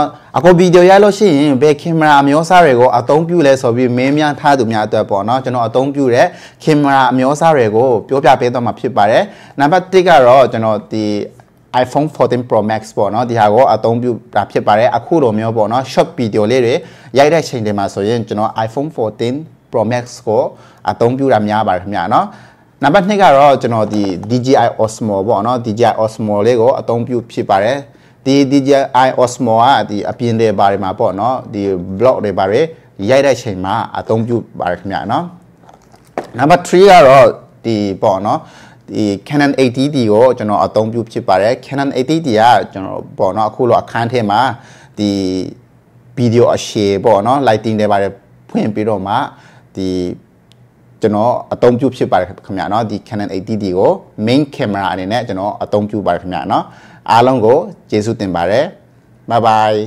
အကောဗီဒီယိုရိုက်လို့ရှိရင်ဘယ်ကင်မရာအမျိုးအစားတွေကိုအသုံးပြုလဲဆိုပြီးမင်းများထားသူများအတွက်ပေါ့နော်ကျွန်တော်အသုံးပြုတဲ့ကင်မရာအမျိုးအစားတွေကိုပြောပြပေးသွားမှာဖြစ်ပါတယ်နံပါတ်1ကတော့ကျွန်တော်ဒီ iPhone 14 Pro Max ပေါ့နော်ဒီဟာကိုအသုံးပြုတာဖြစ်ပါတယ်အခုလိုမျိုးပေါ့နော် short video လေးတွေရိုက်တဲ့ချိန်တွေမှာဆိုရင်ကျွန်တော် iPhone 14 Pro Max ကိုအသုံးပြုတာများပါတယ်ခင်ဗျာနော်နံပါတ်2ကတော့ကျွန်တော်ဒီ DJI Osmo ပေါ့နော် DJI Osmo လေးကိုအသုံးပြုဖြစ်ပါတယ်ဒီဒီ DJI Osmo อ่ะဒီအပြင်တွေဘာတွေမှာပေါ့เนาะဒီ blog တွေဘာတွေရိုက်တဲ့ချိန်မှာအသုံးပြုပါတယ်ခင်ဗျာเนาะ number 3ကတော့ဒီပေါ့เนาะဒီ Canon 80D ကိုကျွန်တော်အသုံးပြုဖြစ်ပါတယ် Canon 80D ကကျွန်တော်ပေါ့เนาะအခုလောအခန်းထဲမှာဒီဗီဒီယိုအရှည်ပေါ့เนาะ lighting တွေပါတယ်ဖွင့်ပြီးတော့မှဒီကျွန်တော်အသုံးပြုဖြစ်ပါတယ်ခင်ဗျာเนาะဒီ Canon 80D ကို main camera အနေနဲ့ကျွန်တော်အသုံးပြုပါတယ်ခင်ဗျာเนาะအားလုံးကိုကျေးဇူးတင်ပါတယ် bye bye